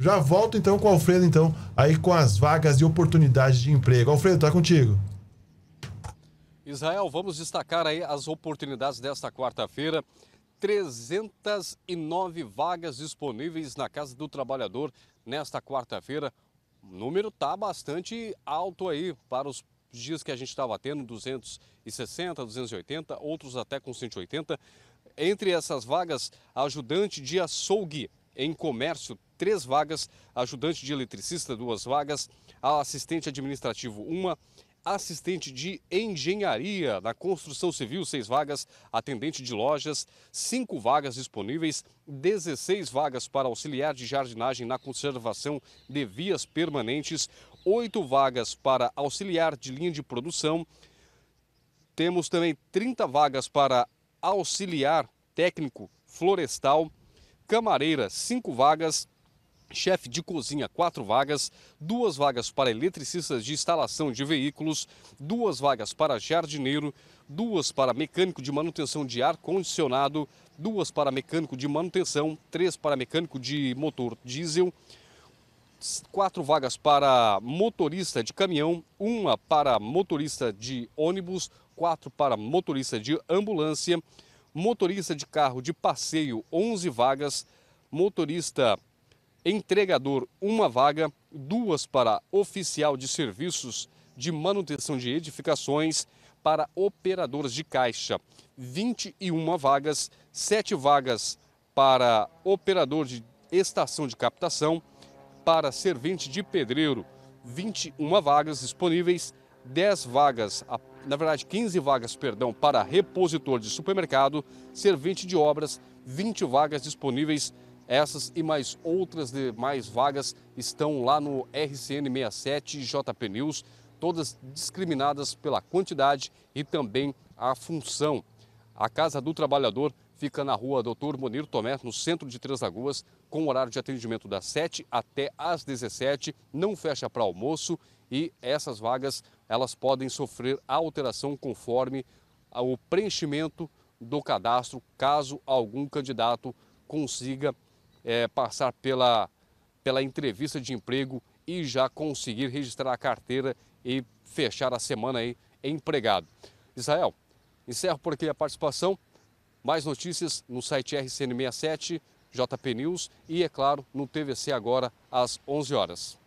Já volto então com o Alfredo, então, aí com as vagas e oportunidades de emprego. Alfredo, tá contigo. Israel, vamos destacar aí as oportunidades desta quarta-feira. 309 vagas disponíveis na Casa do Trabalhador nesta quarta-feira. O número tá bastante alto aí para os dias que a gente estava tendo, 260, 280, outros até com 180. Entre essas vagas, ajudante de açougue, em comércio, três vagas, ajudante de eletricista, duas vagas, assistente administrativo, uma, assistente de engenharia na construção civil, seis vagas, atendente de lojas, cinco vagas disponíveis, 16 vagas para auxiliar de jardinagem na conservação de vias permanentes, oito vagas para auxiliar de linha de produção. Temos também 30 vagas para auxiliar técnico florestal camareira, cinco vagas, chefe de cozinha, quatro vagas, duas vagas para eletricistas de instalação de veículos, duas vagas para jardineiro, duas para mecânico de manutenção de ar-condicionado, duas para mecânico de manutenção, três para mecânico de motor diesel, quatro vagas para motorista de caminhão, uma para motorista de ônibus, quatro para motorista de ambulância, motorista de carro de passeio, 11 vagas, motorista entregador, uma vaga, duas para oficial de serviços de manutenção de edificações, para operadores de caixa, 21 vagas, 7 vagas para operador de estação de captação, para servente de pedreiro, 21 vagas disponíveis, 10 vagas na verdade, 15 vagas, perdão, para repositor de supermercado, servente de obras, 20 vagas disponíveis. Essas e mais outras demais vagas estão lá no RCN 67 JP News, todas discriminadas pela quantidade e também a função. A Casa do Trabalhador fica na rua Doutor Monir Tomé, no centro de Três Lagoas, com horário de atendimento das 7 até às 17, não fecha para almoço e essas vagas elas podem sofrer alteração conforme o preenchimento do cadastro, caso algum candidato consiga é, passar pela, pela entrevista de emprego e já conseguir registrar a carteira e fechar a semana aí empregado. Israel, encerro por aqui a participação. Mais notícias no site RCN67, JP News e, é claro, no TVC agora às 11 horas.